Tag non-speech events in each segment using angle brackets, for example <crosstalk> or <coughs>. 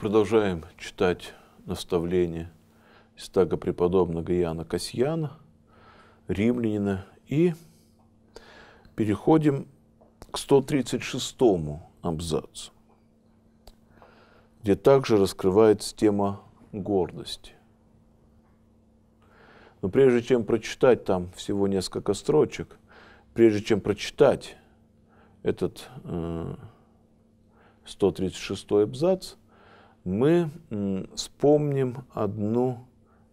продолжаем читать наставление стага преподобного Иоанна Касьяна, римлянина, и переходим к 136 абзацу, где также раскрывается тема гордости. Но прежде чем прочитать там всего несколько строчек, прежде чем прочитать этот э, 136 абзац, мы вспомним одну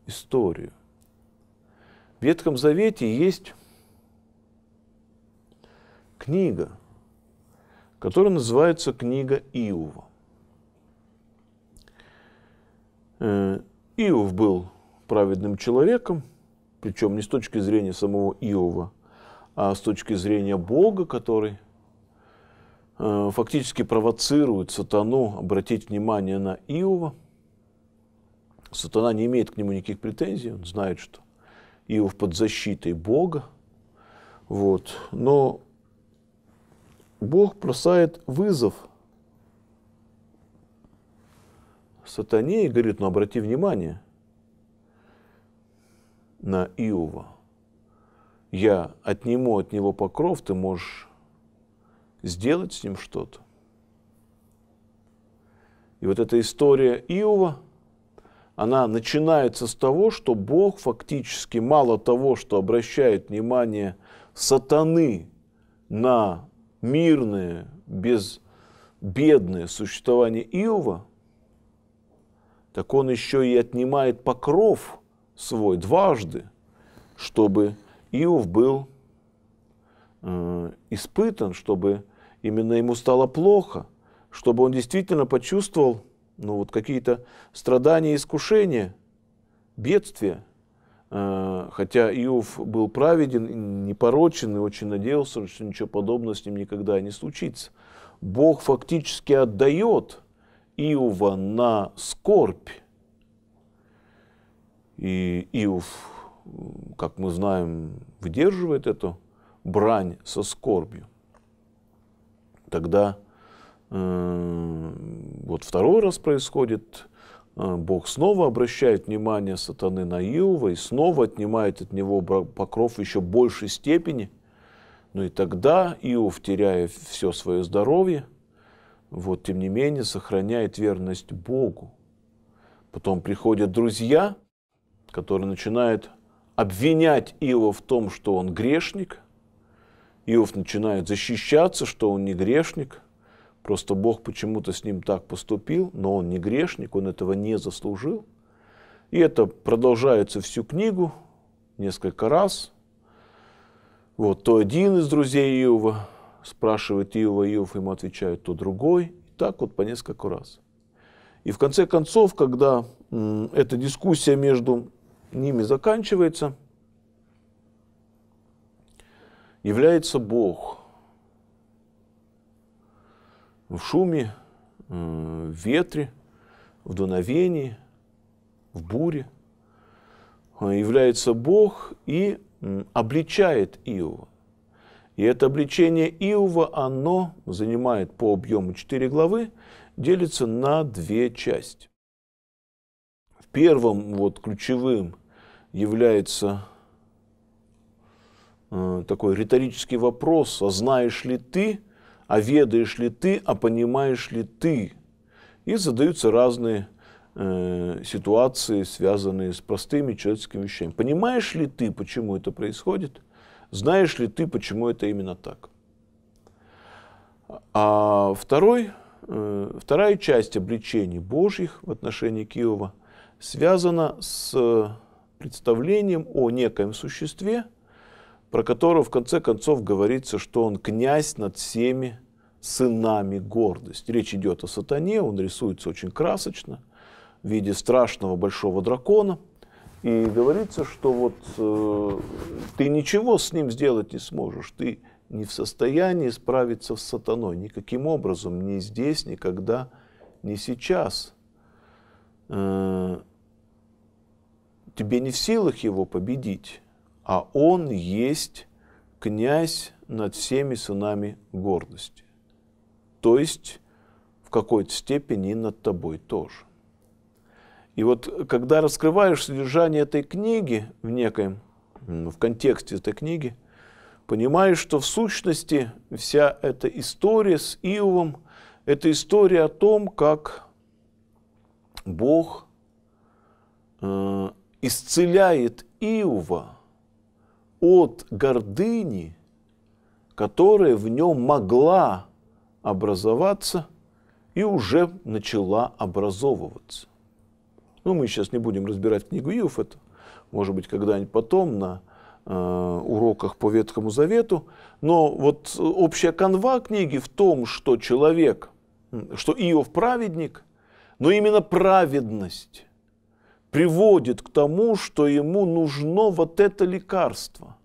историю. В Ветхом Завете есть книга, которая называется «Книга Иова». Э, Иов был праведным человеком, причем не с точки зрения самого Иова, а с точки зрения Бога, который Э, фактически провоцирует сатану обратить внимание на Иова. Сатана не имеет к нему никаких претензий, он знает, что Иов под защитой Бога. Вот. Но Бог бросает вызов сатане и говорит, ну обрати внимание на Иова. Я отниму от него покров, ты можешь сделать с ним что-то. И вот эта история Иова, она начинается с того, что Бог фактически мало того, что обращает внимание сатаны на мирное, безбедное существование Иова, так он еще и отнимает покров свой дважды, чтобы Иов был э, испытан, чтобы именно ему стало плохо, чтобы он действительно почувствовал ну, вот какие-то страдания, искушения, бедствия. Э, хотя Иов был праведен, непорочен и очень надеялся, что ничего подобного с ним никогда не случится. Бог фактически отдает Иова на скорбь. И Иов, как мы знаем, выдерживает эту брань со скорбью. Тогда э, вот второй раз происходит, э, Бог снова обращает внимание сатаны на Иова и снова отнимает от него покров в еще большей степени. Ну и тогда Иов, теряя все свое здоровье, вот, тем не менее, сохраняет верность Богу. Потом приходят друзья, которые начинают обвинять Иова в том, что он грешник – Иов начинает защищаться, что он не грешник, просто Бог почему-то с ним так поступил, но он не грешник, он этого не заслужил. И это продолжается всю книгу несколько раз. Вот то один из друзей Иова спрашивает Иова, Иов ему отвечает, то другой. И так вот по несколько раз. И в конце концов, когда эта дискуссия между ними заканчивается – является Бог. В шуме, в ветре, в дуновении, в буре является Бог и обличает Иова. И это обличение Иова, оно занимает по объему четыре главы, делится на две части. В первом вот ключевым является Э, такой риторический вопрос, а знаешь ли ты, а ведаешь ли ты, а понимаешь ли ты? И задаются разные э, ситуации, связанные с простыми человеческими вещами. Понимаешь ли ты, почему это происходит? Знаешь ли ты, почему это именно так? А второй, э, вторая часть обличений Божьих в отношении Киева связана с представлением о некоем существе – про которого в конце концов говорится, что он князь над всеми сынами гордость. Речь идет о сатане, он рисуется очень красочно, в виде страшного большого дракона. И говорится, что вот э, ты ничего с ним сделать не сможешь, ты не в состоянии справиться с сатаной никаким образом, ни здесь, никогда, ни сейчас. Э, тебе не в силах его победить а он есть князь над всеми сынами гордости. То есть в какой-то степени над тобой тоже. И вот когда раскрываешь содержание этой книги в некоем, в контексте этой книги, понимаешь, что в сущности вся эта история с Иовом – это история о том, как Бог э, исцеляет Иова – от гордыни, которая в нем могла образоваться и уже начала образовываться. Ну, мы сейчас не будем разбирать книгу Иов, это может быть когда-нибудь потом на э, уроках по Ветхому Завету, но вот общая канва книги в том, что человек, что Иов праведник, но именно праведность приводит к тому, что ему нужно вот это лекарство.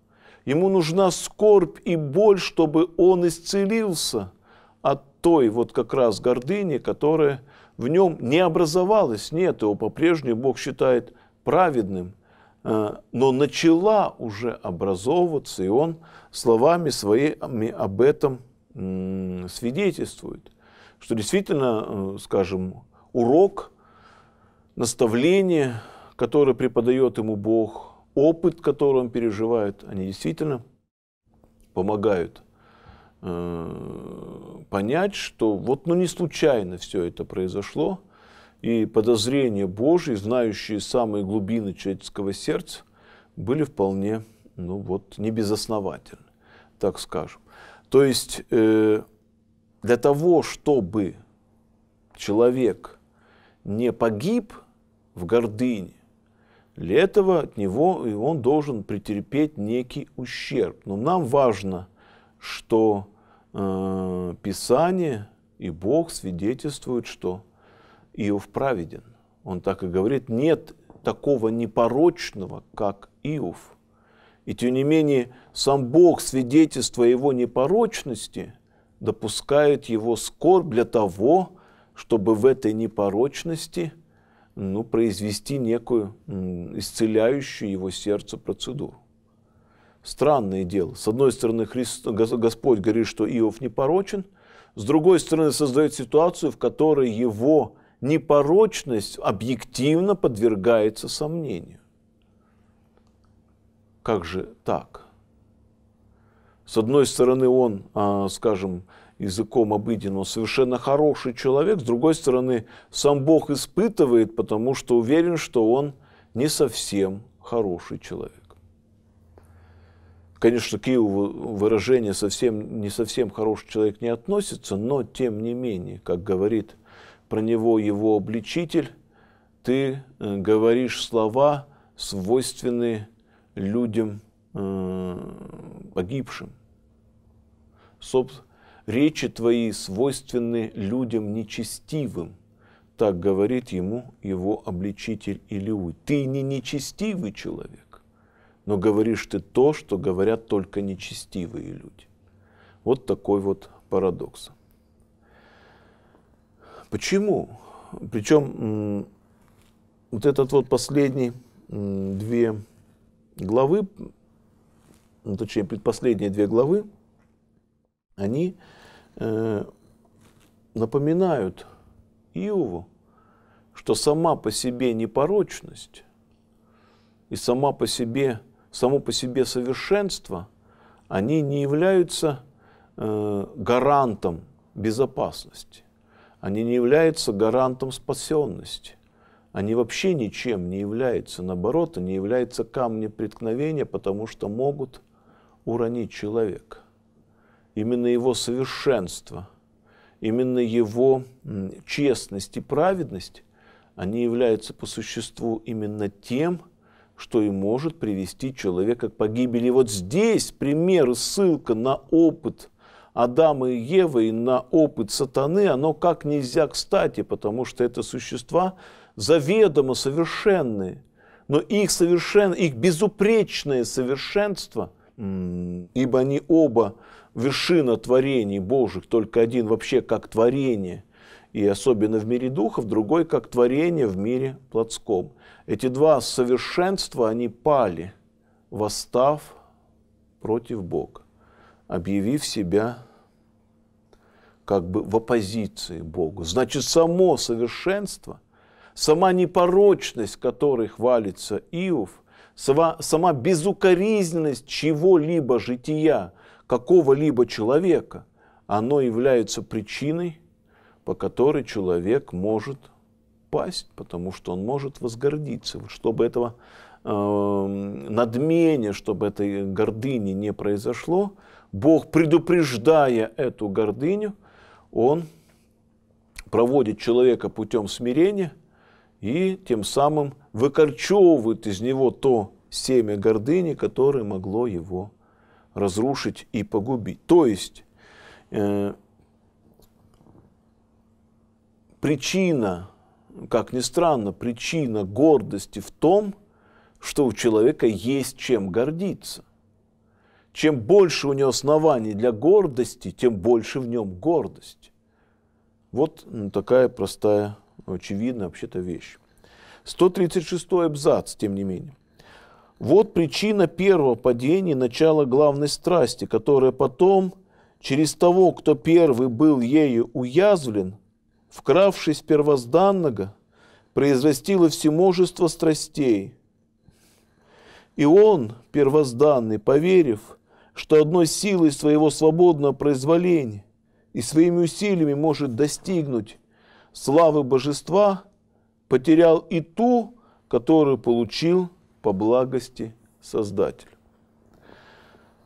Ему нужна скорбь и боль, чтобы он исцелился от той вот как раз гордыни, которая в нем не образовалась. Нет, его по-прежнему Бог считает праведным, э, но начала уже образовываться, и он словами своими об этом свидетельствует, что действительно, э, скажем, урок – наставление, которое преподает ему Бог, опыт, который он переживает, они действительно помогают э, понять, что вот ну, не случайно все это произошло, и подозрения Божьи, знающие самые глубины человеческого сердца, были вполне, ну вот, небезосновательны, так скажем. То есть э, для того, чтобы человек – не погиб в гордыне, для этого от него и он должен претерпеть некий ущерб. Но нам важно, что э, Писание и Бог свидетельствуют, что Иов праведен. Он так и говорит, нет такого непорочного, как Иов. И тем не менее, сам Бог, свидетельство его непорочности, допускает его скорбь для того, чтобы в этой непорочности ну, произвести некую исцеляющую его сердце процедуру. Странное дело. С одной стороны, Христ, Господь говорит, что Иов непорочен, с другой стороны, создает ситуацию, в которой его непорочность объективно подвергается сомнению. Как же так? С одной стороны, он, а, скажем, языком обыденного, совершенно хороший человек. С другой стороны, сам Бог испытывает, потому что уверен, что он не совсем хороший человек. Конечно, к его выражение совсем, не совсем хороший человек не относится, но тем не менее, как говорит про него его обличитель, ты э, говоришь слова, свойственные людям э, погибшим. Собственно, речи твои свойственны людям нечестивым. Так говорит ему его обличитель Илиу. Ты не нечестивый человек, но говоришь ты то, что говорят только нечестивые люди. Вот такой вот парадокс. Почему? Причем вот этот вот последний две главы, точнее предпоследние две главы, они э, напоминают Иову, что сама по себе непорочность и сама по себе, само по себе совершенство, они не являются э, гарантом безопасности, они не являются гарантом спасенности они вообще ничем не являются, наоборот, они являются камнем преткновения, потому что могут уронить человека именно его совершенство, именно его честность и праведность, они являются по существу именно тем, что и может привести человека к погибели. И вот здесь пример ссылка на опыт Адама и Евы и на опыт сатаны, оно как нельзя кстати, потому что это существа заведомо совершенные, но их, совершен... их безупречное совершенство, ибо они оба вершина творений Божьих, только один вообще как творение, и особенно в мире духов, другой как творение в мире плотском. Эти два совершенства, они пали, восстав против Бога, объявив себя как бы в оппозиции Богу. Значит, само совершенство, сама непорочность, которой хвалится Иов, сама, сама безукоризненность чего-либо жития – какого-либо человека, оно является причиной, по которой человек может пасть, потому что он может возгордиться. Чтобы этого э, надмения, чтобы этой гордыни не произошло, Бог, предупреждая эту гордыню, Он проводит человека путем смирения и тем самым выкорчевывает из него то семя гордыни, которое могло его разрушить и погубить. То есть э, причина, как ни странно, причина гордости в том, что у человека есть чем гордиться. Чем больше у него оснований для гордости, тем больше в нем гордость. Вот такая простая, очевидная вообще-то вещь. 136 абзац, тем не менее. Вот причина первого падения, начала главной страсти, которая потом, через того, кто первый был ею уязвлен, вкравшись первозданного, произрастила всемножество страстей. И он, первозданный, поверив, что одной силой своего свободного произволения и своими усилиями может достигнуть славы божества, потерял и ту, которую получил – по благости Создателю.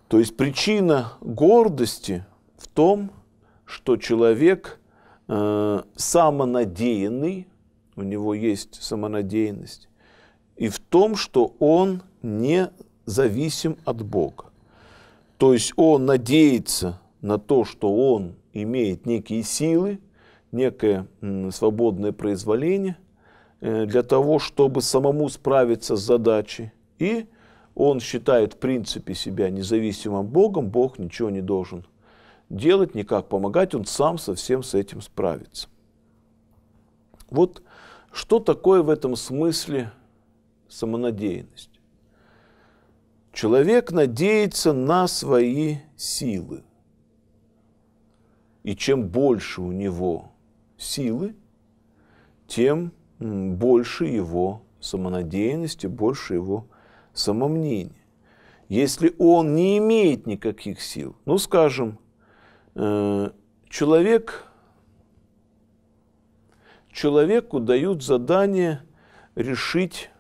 То есть причина гордости в том, что человек э, самонадеянный, у него есть самонадеянность, и в том, что он не зависим от Бога. То есть он надеется на то, что он имеет некие силы, некое м, свободное произволение – Э, для того, чтобы самому справиться с задачей. И он считает в принципе себя независимым Богом, Бог ничего не должен делать, никак помогать, он сам совсем с этим справится. Вот что такое в этом смысле самонадеянность? Человек надеется на свои силы. И чем больше у него силы, тем больше его самонадеянности, больше его самомнения. Если он не имеет никаких сил, ну, скажем, э, человек, человеку дают задание решить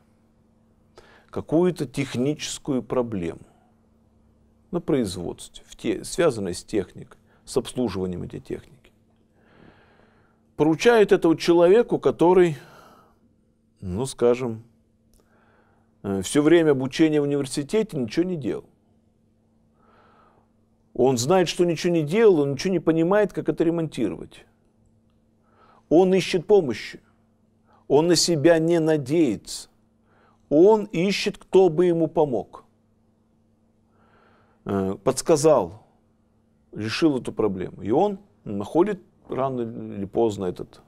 какую-то техническую проблему на производстве, в те, связанной с техникой, с обслуживанием этой техники. Поручают этого человеку, который ну, скажем, э, все время обучения в университете ничего не делал. Он знает, что ничего не делал, он ничего не понимает, как это ремонтировать. Он ищет помощи. Он на себя не надеется. Он ищет, кто бы ему помог. Э, подсказал, решил эту проблему. И он находит рано или поздно этот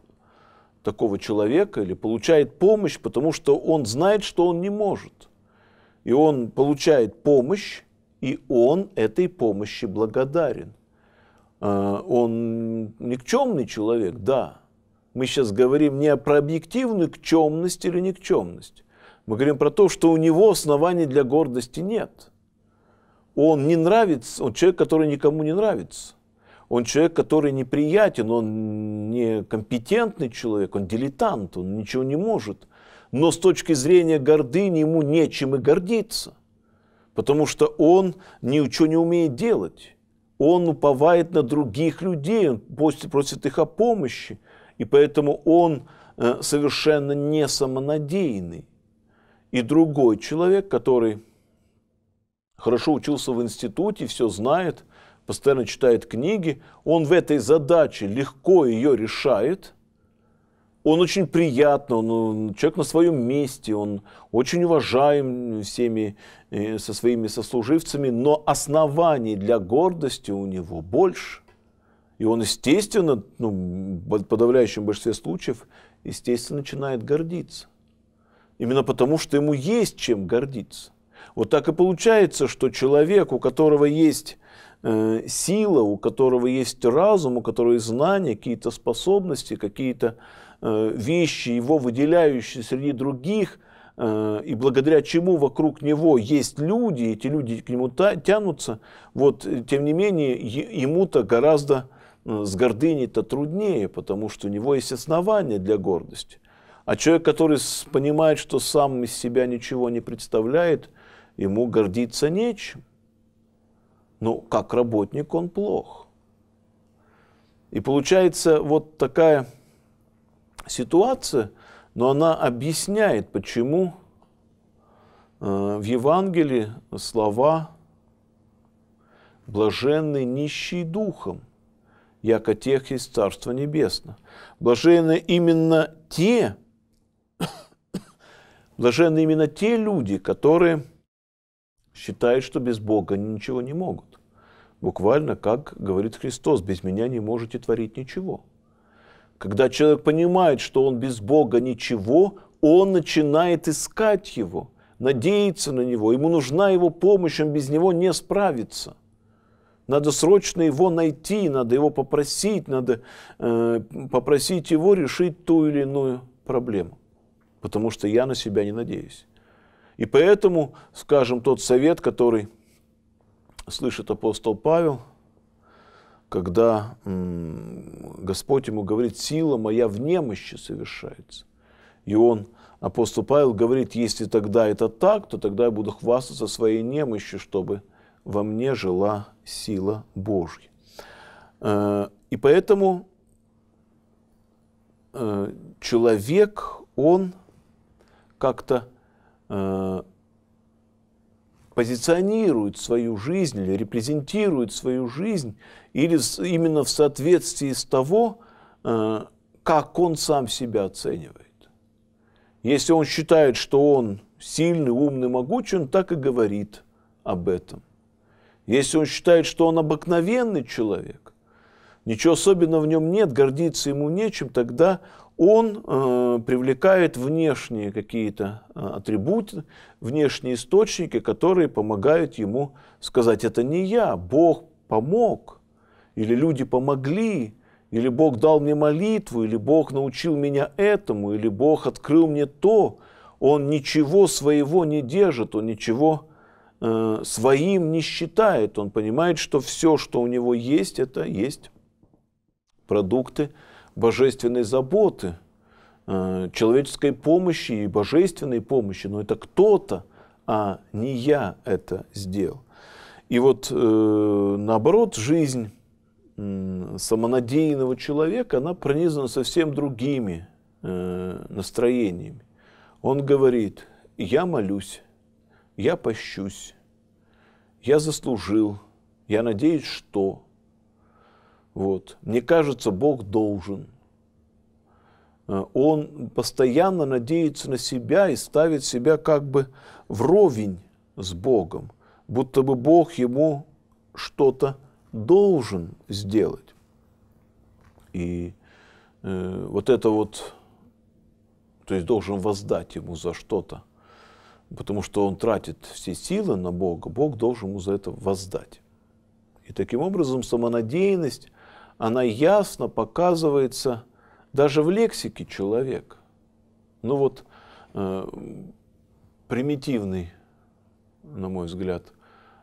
такого человека или получает помощь, потому что он знает, что он не может. И он получает помощь, и он этой помощи благодарен. А, он никчемный человек, да. Мы сейчас говорим не про объективную никчемность или никчемность. Мы говорим про то, что у него оснований для гордости нет. Он не нравится, он человек, который никому не нравится. Он человек, который неприятен, он некомпетентный человек, он дилетант, он ничего не может. Но с точки зрения гордыни ему нечем и гордиться, потому что он ничего не умеет делать. Он уповает на других людей, он просит, просит их о помощи, и поэтому он э, совершенно не самонадеянный. И другой человек, который хорошо учился в институте, все знает – постоянно читает книги, он в этой задаче легко ее решает, он очень приятно, он человек на своем месте, он очень уважаем всеми э, со своими сослуживцами, но оснований для гордости у него больше. И он, естественно, ну, в подавляющем большинстве случаев, естественно, начинает гордиться. Именно потому, что ему есть чем гордиться. Вот так и получается, что человек, у которого есть э, сила, у которого есть разум, у которого есть знания, какие-то способности, какие-то э, вещи, его выделяющие среди других, э, и благодаря чему вокруг него есть люди, эти люди к нему тянутся, вот, э, тем не менее, ему-то гораздо с гордыней-то труднее, потому что у него есть основания для гордости. А человек, который понимает, что сам из себя ничего не представляет, ему гордиться нечем но «Ну, как работник он плох. И получается вот такая ситуация, но она объясняет, почему э, в Евангелии слова «блаженный нищий духом, яко тех есть Царство Небесно». Блаженны именно те, <coughs> блаженны именно те люди, которые – считают, что без Бога они ничего не могут. Буквально, как говорит Христос, без меня не можете творить ничего. Когда человек понимает, что он без Бога ничего, он начинает искать его, надеяться на него. Ему нужна его помощь, он без него не справится. Надо срочно его найти, надо его попросить, надо э, попросить его решить ту или иную проблему. Потому что я на себя не надеюсь. И поэтому, скажем, тот совет, который слышит апостол Павел, когда Господь ему говорит, сила моя в немощи совершается. И он, апостол Павел, говорит, если тогда это так, то тогда я буду хвастаться своей немощью, чтобы во мне жила сила Божья. Э, и поэтому э, человек, он как-то Э, позиционирует свою жизнь или репрезентирует свою жизнь или именно в соответствии с того, э, как он сам себя оценивает. Если он считает, что он сильный, умный, могучий, он так и говорит об этом. Если он считает, что он обыкновенный человек, ничего особенного в нем нет, гордиться ему нечем, тогда он э, привлекает внешние какие-то э, атрибуты, внешние источники, которые помогают ему сказать, это не я, Бог помог, или люди помогли, или Бог дал мне молитву, или Бог научил меня этому, или Бог открыл мне то. Он ничего своего не держит, он ничего э, своим не считает. Он понимает, что все, что у него есть, это есть продукты божественной заботы, э, человеческой помощи и божественной помощи, но это кто-то, а не я это сделал. И вот э, наоборот, жизнь самонадеянного человека, она пронизана совсем другими э, настроениями. Он говорит, я молюсь, я пощусь, я заслужил, я надеюсь, что, вот. Мне кажется, Бог должен. Э, он постоянно надеется на себя и ставит себя как бы вровень с Богом, будто бы Бог ему что-то должен сделать. И э, вот это вот, то есть должен воздать ему за что-то, потому что он тратит все силы на Бога, Бог должен ему за это воздать. И таким образом самонадеянность она ясно показывается даже в лексике человека. Ну вот э, примитивный, на мой взгляд,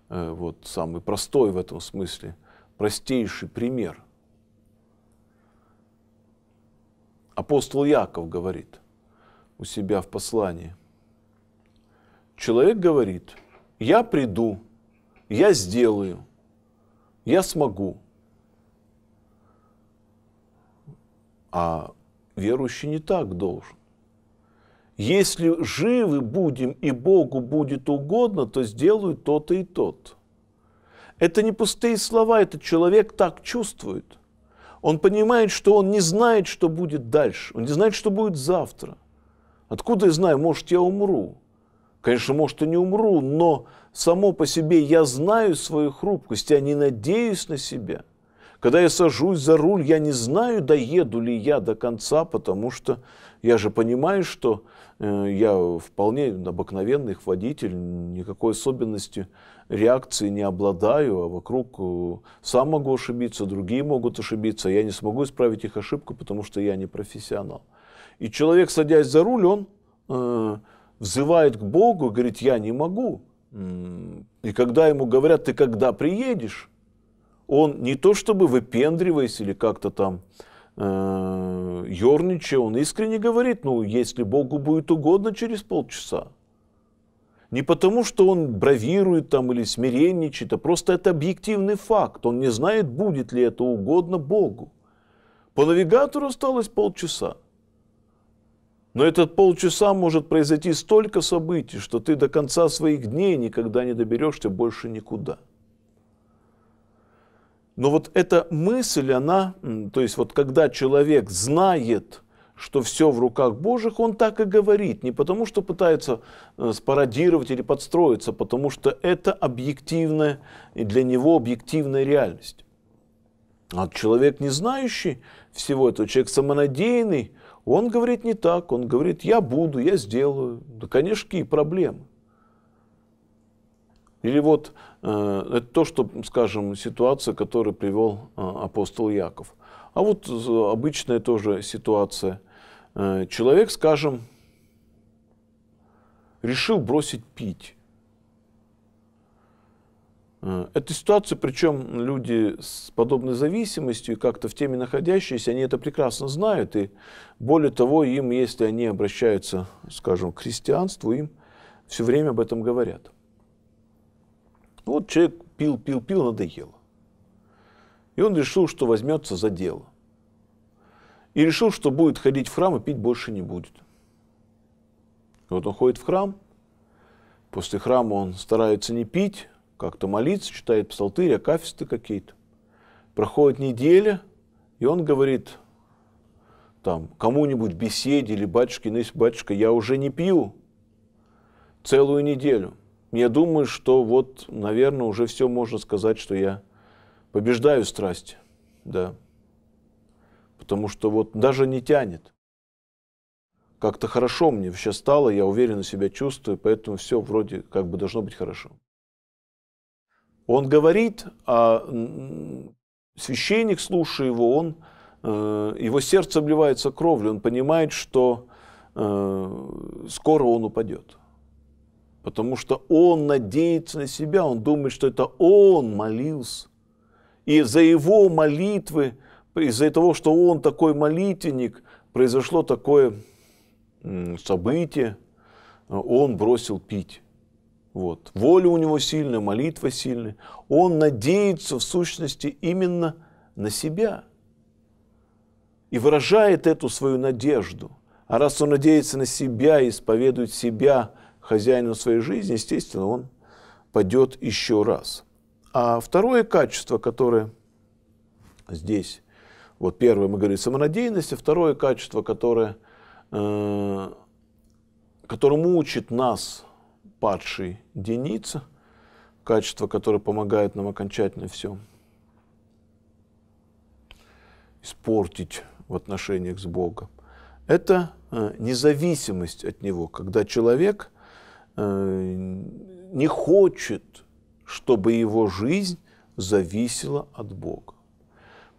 э, вот самый простой в этом смысле, простейший пример. Апостол Яков говорит у себя в послании. Человек говорит, я приду, я сделаю, я смогу. А верующий не так должен. Если живы будем и Богу будет угодно, то сделают тот и тот. Это не пустые слова, этот человек так чувствует. Он понимает, что он не знает, что будет дальше, он не знает, что будет завтра. Откуда я знаю, может, я умру? Конечно, может, и не умру, но само по себе я знаю свою хрупкость, я не надеюсь на себя – когда я сажусь за руль, я не знаю, доеду ли я до конца, потому что я же понимаю, что э, я вполне обыкновенный водитель, никакой особенности реакции не обладаю, а вокруг э, сам могу ошибиться, другие могут ошибиться, а я не смогу исправить их ошибку, потому что я не профессионал. И человек, садясь за руль, он э, взывает к Богу, говорит, я не могу. И когда ему говорят, ты когда приедешь, он не то чтобы выпендриваясь или как-то там э, ерничая, он искренне говорит, ну, если Богу будет угодно, через полчаса. Не потому, что он бравирует там или смиренничает, а просто это объективный факт. Он не знает, будет ли это угодно Богу. По навигатору осталось полчаса. Но этот полчаса может произойти столько событий, что ты до конца своих дней никогда не доберешься больше никуда. Но вот эта мысль, она, то есть вот когда человек знает, что все в руках Божьих, он так и говорит, не потому что пытается э, спародировать или подстроиться, потому что это объективная, для него объективная реальность. А человек, не знающий всего этого, человек самонадеянный, он говорит не так, он говорит, я буду, я сделаю. Да, конечно, какие проблемы. Или вот Э, это то, что, скажем, ситуация, к привел э, апостол Яков. А вот э, обычная тоже ситуация. Человек, скажем, решил бросить пить. Эта ситуация, причем люди с подобной зависимостью и как-то в теме находящиеся, они это прекрасно знают. И более того, им, если они обращаются, скажем, к христианству, им все время об этом говорят. Ну вот человек пил, пил, пил, надоело. И он решил, что возьмется за дело. И решил, что будет ходить в храм и пить больше не будет. вот он ходит в храм, после храма он старается не пить, как-то молиться, читает псалтырь, акафисты какие-то. Проходит неделя, и он говорит там кому-нибудь беседе или батюшке, ну если батюшка, я уже не пью целую неделю – я думаю, что вот, наверное, уже все можно сказать, что я побеждаю страсть, да. Потому что вот даже не тянет. Как-то хорошо мне все стало, я уверенно себя чувствую, поэтому все вроде как бы должно быть хорошо. Он говорит, а священник, слушая его, он, э, его сердце обливается кровью, он понимает, что э, скоро он упадет. Потому что он надеется на себя, он думает, что это он молился. И за его молитвы, из-за того, что он такой молитвенник, произошло такое событие, он бросил пить. Вот. Воля у него сильная, молитва сильная. Он надеется в сущности именно на себя. И выражает эту свою надежду. А раз он надеется на себя, исповедует себя – хозяину своей жизни, естественно, он падет еще раз. А второе качество, которое здесь, вот первое мы говорим самонадеянность, а второе качество, которое, э, которому учит нас падший Деница, качество, которое помогает нам окончательно все испортить в отношениях с Богом, это э, независимость от Него, когда человек – Э, не хочет, чтобы его жизнь зависела от Бога.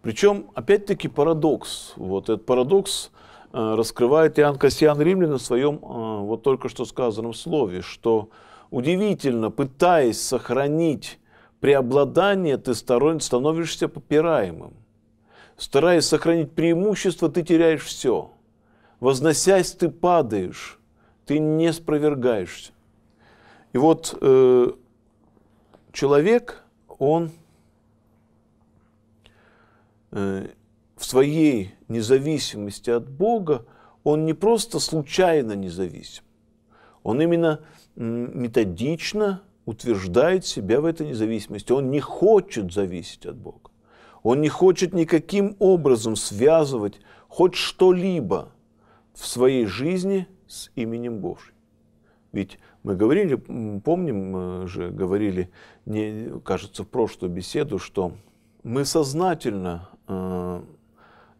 Причем, опять-таки, парадокс. Вот этот парадокс э, раскрывает Иоанн Кассиан Римлян в своем э, вот только что сказанном слове, что удивительно, пытаясь сохранить преобладание, ты сторон, становишься попираемым. Стараясь сохранить преимущество, ты теряешь все. Возносясь, ты падаешь, ты не спровергаешься. И вот э, человек, он э, в своей независимости от Бога, он не просто случайно независим, он именно методично утверждает себя в этой независимости. Он не хочет зависеть от Бога. Он не хочет никаким образом связывать хоть что-либо в своей жизни с именем Божьим. Ведь мы говорили, помним э, же, говорили, не, кажется, в прошлую беседу, что мы сознательно э,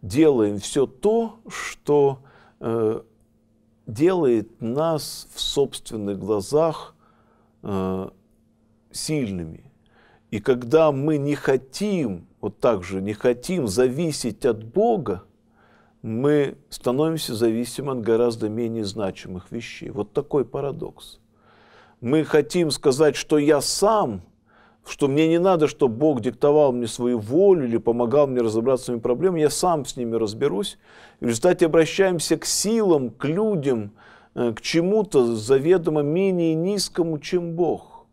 делаем все то, что э, делает нас в собственных глазах э, сильными. И когда мы не хотим, вот так же не хотим зависеть от Бога, мы становимся зависимы от гораздо менее значимых вещей. Вот такой парадокс мы хотим сказать, что я сам, что мне не надо, чтобы Бог диктовал мне свою волю или помогал мне разобраться с моими проблемами, я сам с ними разберусь. И в результате обращаемся к силам, к людям, э, к чему-то заведомо менее низкому, чем Бог.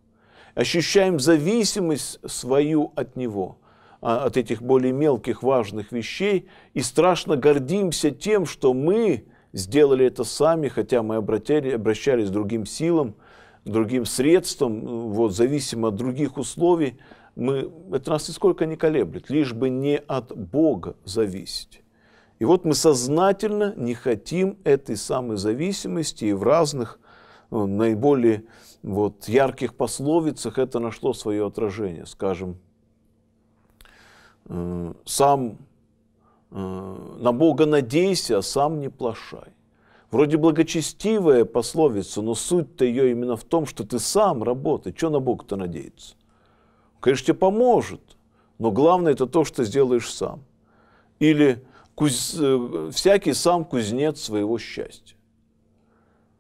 Ощущаем зависимость свою от Него, а, от этих более мелких важных вещей, и страшно гордимся тем, что мы сделали это сами, хотя мы обращались к другим силам – другим средством, вот, зависимо от других условий, мы, это нас нисколько не колеблет, лишь бы не от Бога зависеть. И вот мы сознательно не хотим этой самой зависимости и в разных ну, наиболее вот, ярких пословицах это нашло свое отражение. Скажем, э, сам э, на Бога надейся, а сам не плашай. Вроде благочестивая пословица, но суть-то ее именно в том, что ты сам работаешь. Чего на Бога-то надеется? Он, конечно, тебе поможет, но главное это то, что сделаешь сам. Или куз... Э, всякий сам кузнец своего счастья.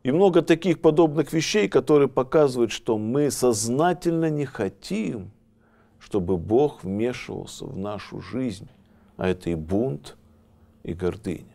И много таких подобных вещей, которые показывают, что мы сознательно не хотим, чтобы Бог вмешивался в нашу жизнь. А это и бунт, и гордыня.